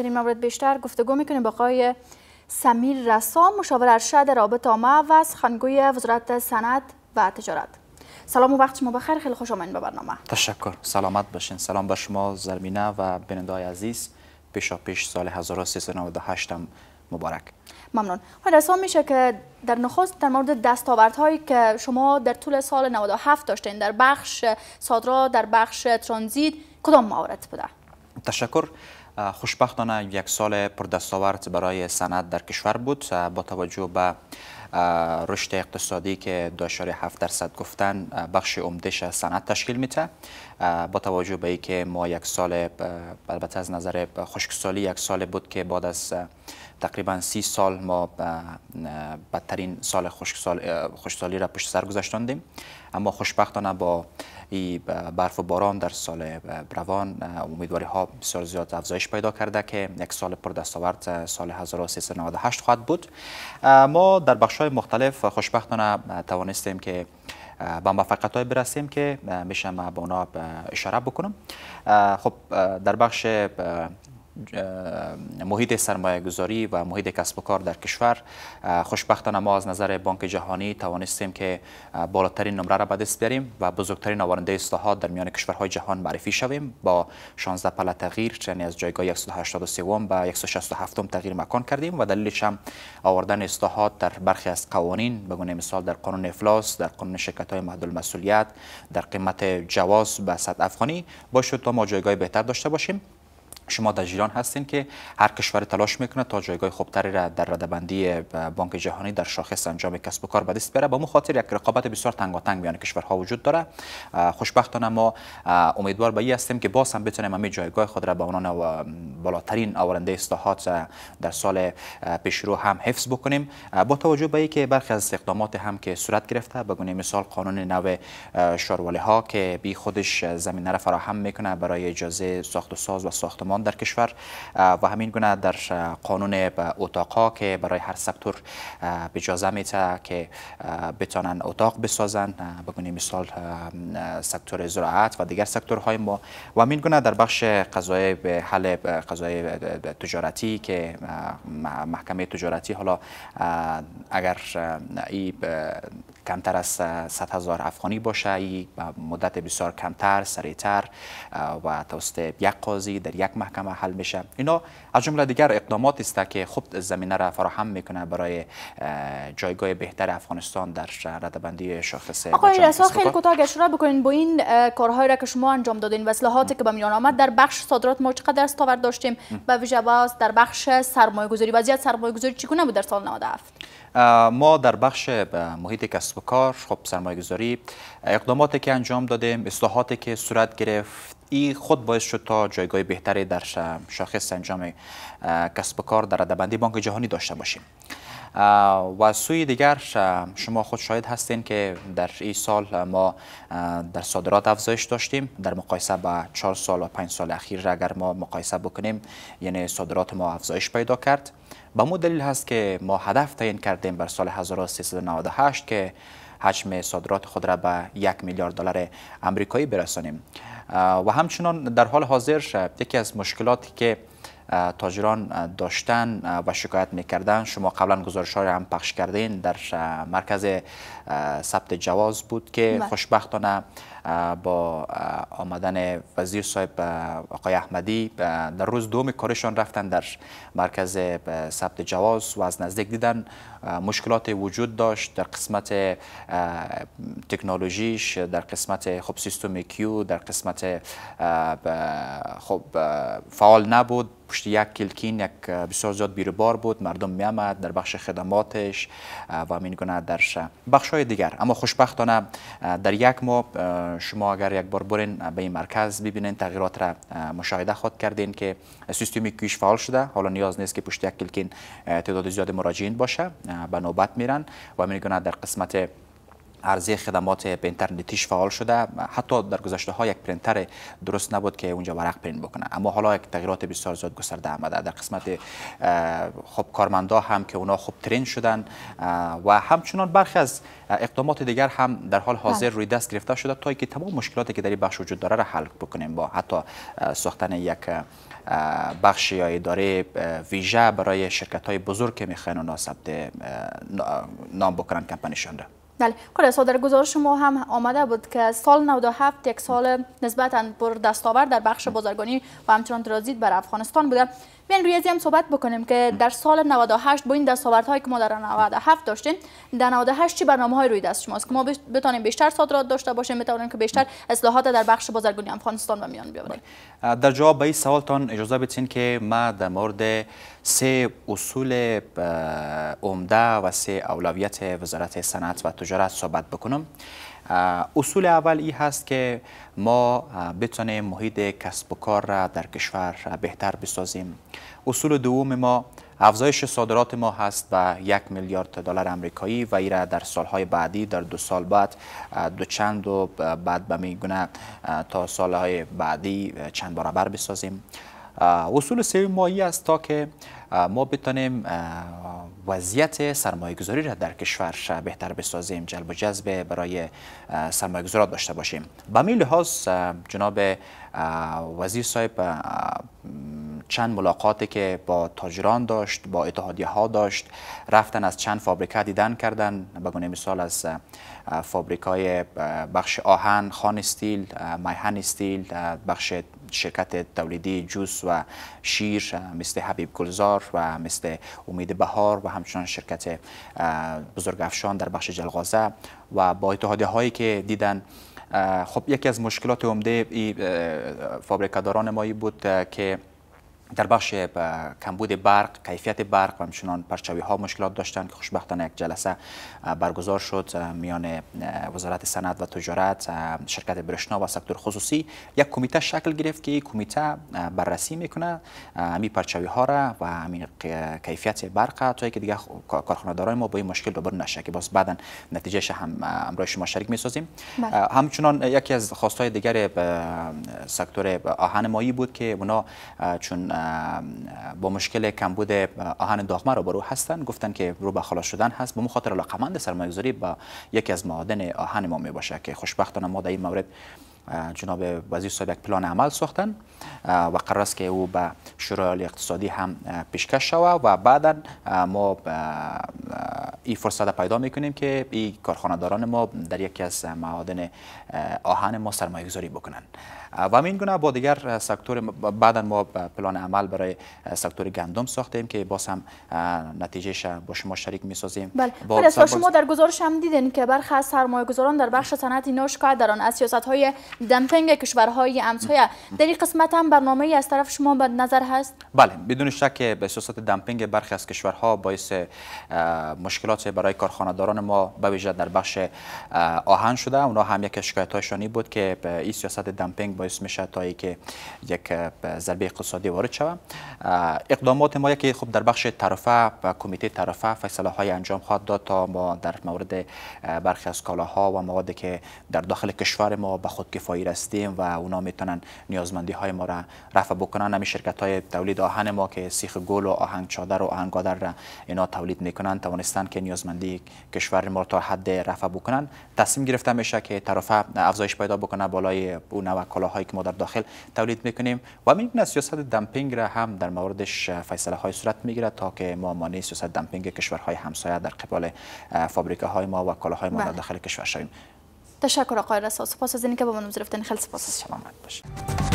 در این مورد بیشتر گفتگو میکنیم با آقای سمیر رسا مشاور ارشد رابط عامه و سخنگوی وزارت صنعت و تجارت سلام و وقت شما بخیر خیلی خوش آمدین به برنامه تشکر سلامت باشین سلام به شما زرمینه و بینندای عزیز پیشا پیش سال 1398 هم مبارک ممنون خود رسام میشه که در نخست در مورد دستاوردهایی که شما در طول سال 97 داشتین در بخش صادرات در بخش ترانزیت کدام موارد بوده تشکر خوشبختانه یک سال پردستاورت برای صنعت در کشور بود با توجه به رشد اقتصادی که داشاره 7 درصد گفتن بخش عمدهش صنعت تشکیل میده با توجه به اینکه ما یک سال البته از نظر خشکسالی یک سال بود که بعد از تقریبا سی سال ما بدترین سال خشکسالی را پشت سر گذاشتاندیم اما خوشبختانه با برف و باران در سال روان امیدواری ها بسیار زیاد افزایش پیدا کرده که یک سال پر سال 1398 خواهد بود ما در بخش های مختلف خوشبختانه توانستیم که با موفقیت های برسیم که میشم با اونا اشاره بکنم خب در بخش محیط سرمایه گذاری و محیط کسب و کار در کشور خوشبختانه ما از نظر بانک جهانی توانستیم که بالاترین نمره را به دست بیاریم و بزرگترین آورنده اصلاحات در میان کشورهای جهان معرفی شویم با 16 پله تغییر یعنی از جایگاه 183 به 167 تغییر مکان کردیم و دلیلش هم آوردن اصلاحات در برخی از قوانین به گونه مثال در قانون افلاس در قانون شرکت های محدود مسئولیت در قیمت جواز به صد افغانی با تا ما جایگاه بهتر داشته باشیم شما در جیران هستین که هر کشور تلاش میکنه تا جایگاه خوبتری را در ردبندی بانک جهانی در شاخص انجام کسب و کار به دست بیاره با مخاطر یک رقابت بسیار تنگاتنگ میان کشورها وجود داره خوشبختانه ما امیدوار به این هستیم که باز هم بتونیم همه جایگاه خود را به عنوان بالاترین آورنده اصلاحات در سال پیشرو هم حفظ بکنیم با توجه به اینکه برخی از اقدامات هم که صورت گرفته به گونه مثال قانون نو شارواله ها که بی خودش زمینه را فراهم میکنه برای اجازه ساخت و ساز و ساختمان در کشور و همین گونه در قانون ها که برای هر سکتور اجازه میته که بتانن اتاق بسازن بگونه مثال سکتور زراعت و دیگر سکتورهای ما و همین گونه در بخش قضای حل قضای تجارتی که محکمه تجارتی حالا اگر ای کمتر از 100 هزار افغانی باشه ای مدت بسیار کمتر سریعتر و توسط یک قاضی در یک محکمه محکمه حل بشه اینا از جمله دیگر اقدامات است که خوب زمینه را فراهم میکنه برای جایگاه بهتر افغانستان در ردبندی شاخص آقای رسا خیلی کوتاه را بکنین با این کارهایی را که شما انجام دادین و اصلاحاتی که به میان آمد در بخش صادرات ما چقدر دستاورد داشتیم و ویژه باز در بخش سرمایه گذاری وضعیت سرمایه گذاری چگونه بود در سال 97 ما در بخش محیط کسب و کار خب سرمایه گذاری اقداماتی که انجام دادیم اصلاحاتی که صورت گرفت این خود باعث شد تا جایگاه بهتری در شاخص انجام کسب و کار در ادبندی بانک جهانی داشته باشیم و سوی دیگر شما خود شاید هستین که در این سال ما در صادرات افزایش داشتیم در مقایسه با چهار سال و پنج سال اخیر اگر ما مقایسه بکنیم یعنی صادرات ما افزایش پیدا کرد به مو دلیل هست که ما هدف تعیین کردیم بر سال 1398 که حجم صادرات خود را به یک میلیارد دلار امریکایی برسانیم و همچنان در حال حاضر یکی از مشکلاتی که تاجران داشتن و شکایت میکردن شما قبلا گزارش های هم پخش کردین در مرکز ثبت جواز بود که بله. خوشبختانه با آمدن وزیر صاحب آقای احمدی در روز دوم کارشان رفتن در مرکز ثبت جواز و از نزدیک دیدن مشکلات وجود داشت در قسمت تکنولوژیش در قسمت خب سیستم کیو در قسمت خب فعال نبود پشت یک کلکین یک بسیار زیاد بیروبار بود مردم می آمد در بخش خدماتش و می گونه در بخش های دیگر اما خوشبختانه در یک ماه شما اگر یک بار برین به این مرکز ببینین تغییرات را مشاهده خود کردین که سیستم کیش فعال شده حالا نیاز نیست که پشت یک کلکین تعداد زیاد مراجعین باشه به نوبت میرن و همین در قسمت ارزی خدمات به اینترنتیش فعال شده حتی در گذشته ها یک پرینتر درست نبود که اونجا ورق پرین بکنه اما حالا یک تغییرات بسیار زیاد گسترده آمده در قسمت خب کارمندا هم که اونا خوب ترین شدن و همچنان برخی از اقدامات دیگر هم در حال حاضر بله. روی دست گرفته شده تا که تمام مشکلاتی که در این بخش وجود داره را حل بکنیم با حتی ساختن یک بخش یا اداره ویژه برای شرکت های بزرگ که میخواین اونا ثبت نام بکنن کمپانی را بله خود در گزارش شما هم آمده بود که سال 97 یک سال نسبتا پر دستاور در بخش بازرگانی و همچنان ترازید بر افغانستان بوده بین روی هم صحبت بکنیم که در سال 98 با این هایی که ما در 97 داشتیم در 98 چه برنامه های روی دست شماست که ما بتانیم بیشتر صادرات داشته باشیم بتوانیم که بیشتر اصلاحات در بخش بازرگانی افغانستان و میان بیاوریم در جواب به این سوالتان اجازه بدین که ما در مورد سه اصول عمده و سه اولویت وزارت صنعت و تجارت صحبت بکنم اصول اول ای هست که ما بتونیم محیط کسب و کار را در کشور بهتر بسازیم اصول دوم ما افزایش صادرات ما هست و یک میلیارد دلار امریکایی و را در سالهای بعدی در دو سال بعد دو چند و بعد به میگونه تا سالهای بعدی چند برابر بسازیم اصول سوم مایی است تا که ما بتانیم وضعیت سرمایه گذاری را در کشور بهتر بسازیم جلب و جذب برای سرمایه گذارات داشته باشیم به می لحاظ جناب وزیر صاحب چند ملاقاتی که با تاجران داشت با اتحادیه ها داشت رفتن از چند فابریکه دیدن کردن بگونه مثال از فابریکای بخش آهن خان استیل میهن استیل بخش شرکت تولیدی جوس و شیر مثل حبیب گلزار و مثل امید بهار و همچنان شرکت بزرگ افشان در بخش جلغازه و با اتحادیه هایی که دیدن خب یکی از مشکلات عمده فابریکاداران مایی بود که در بخش کمبود برق کیفیت برق و همچنان پرچاوی ها مشکلات داشتند که خوشبختانه یک جلسه برگزار شد میان وزارت صنعت و تجارت شرکت برشنا و سکتور خصوصی یک کمیته شکل گرفت که کمیته بررسی میکنه همین پرچاوی ها را و همین کیفیت برق تا که دیگه کارخانه دارای ما با این مشکل دوباره نشه که باز بعدا نتیجهش هم همراه شما شریک میسازیم بله. همچنان یکی از خواستهای دیگر سکتور آهن مایی بود که اونا چون با مشکل کمبود آهن داغمه رو برو هستن گفتن که رو به خلاص شدن هست به خاطر علاقمند سرمایه‌گذاری با یکی از معادن آهن ما میباشه که خوشبختانه ما در این مورد جناب وزیر صاحب یک پلان عمل ساختن و قرار است که او به شورای اقتصادی هم پیشکش شود و بعدا ما این فرصت پیدا میکنیم که این کارخانه‌داران ما در یکی از معادن آهن ما سرمایه گذاری بکنند و همین گونه با دیگر سکتور بعدا ما پلان عمل برای سکتور گندم ساختیم که باز هم نتیجهش با شما شریک میسازیم بله با شما در گزارش هم دیدین که برخ از سرمایه گذاران در بخش صنعت ناشکایت دارن از سیاست های دمپنگ کشورهای همسایه در این قسمت هم برنامه از طرف شما به نظر هست بله بدون شک به سیاست دمپنگ برخی از کشورها باعث مشکلات برای کارخانه‌داران ما به ویژه در بخش آهن شده اونا هم یک شکایت هایشانی بود که به این سیاست دمپنگ باعث میشه تا که یک ضربه اقتصادی وارد شود اقدامات ما یکی خب در بخش طرفه و کمیته طرفه فیصله های انجام خواهد داد تا ما در مورد برخی از کالاها و موادی که در داخل کشور ما به خود دفاعی رستیم و اونا میتونن نیازمندی های ما را رفع بکنن همین شرکت های تولید آهن ما که سیخ گل و آهنگ چادر و آهنگ آدر را اینا تولید میکنن توانستن که نیازمندی کشور ما تا حد رفع بکنن تصمیم گرفته میشه که طرفه افزایش پیدا بکنه بالای اون و کالاهایی که ما در داخل تولید میکنیم و میگن سیاست دمپینگ را هم در موردش فیصله های صورت میگیره تا که ما مانع سیاست دمپینگ کشورهای همسایه در قبال فابریکه های ما و کالاهای ما در بله. داخل کشور شویم تشکر آقای رسا سپاس از اینکه با من امروز خیلی سپاس از شما باشه